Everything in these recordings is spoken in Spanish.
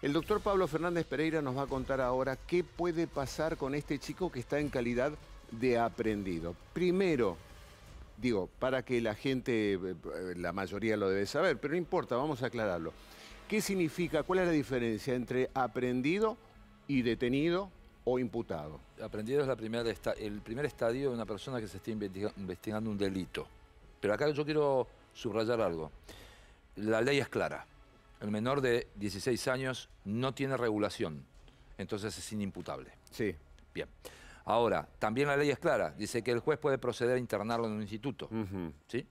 El doctor Pablo Fernández Pereira nos va a contar ahora qué puede pasar con este chico que está en calidad de aprendido. Primero, digo, para que la gente, eh, la mayoría lo debe saber, pero no importa, vamos a aclararlo. ¿Qué significa, cuál es la diferencia entre aprendido y detenido o imputado? Aprendido es el primer estadio de una persona que se está investigando un delito. Pero acá yo quiero subrayar algo. La ley es clara el menor de 16 años no tiene regulación, entonces es inimputable. Sí. Bien. Ahora, también la ley es clara, dice que el juez puede proceder a internarlo en un instituto, ¿sí?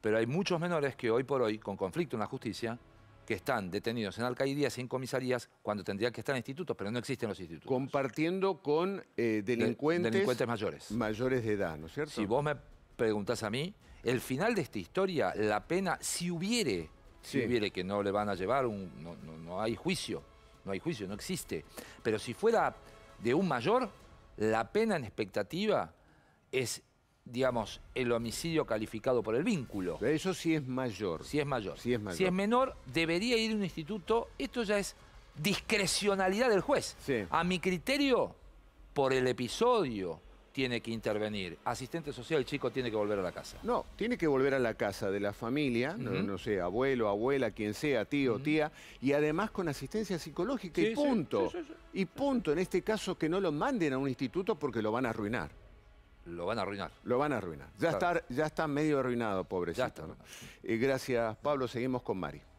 Pero hay muchos menores que hoy por hoy, con conflicto en la justicia, que están detenidos en alcaldías y en comisarías cuando tendrían que estar en institutos, pero no existen los institutos. Compartiendo con eh, delincuentes, delincuentes mayores. Mayores de edad, ¿no es cierto? Si vos me preguntás a mí, el final de esta historia, la pena, si hubiere si viene que no le van a llevar, un, no, hay juicio, no hay juicio, no existe. Pero si fuera de un mayor, la pena en expectativa es, digamos, el homicidio calificado por el vínculo. eso sí es mayor. Si es mayor. es mayor. Si es menor, debería ir a un instituto, esto ya es discrecionalidad del juez. A mi criterio, por el episodio, tiene que intervenir? ¿Asistente social, el chico tiene que volver a la casa? No, tiene que volver a la casa de la familia, no, sé, abuelo, abuela, quien sea, tío, tía, y además con asistencia psicológica y punto. y punto, en este caso que no lo manden a un instituto porque lo van a arruinar. Lo van a arruinar. Lo van a arruinar. Ya, está, ya está medio arruinado, pobrecito. Ya está. Eh, gracias, Pablo. Seguimos con Mari.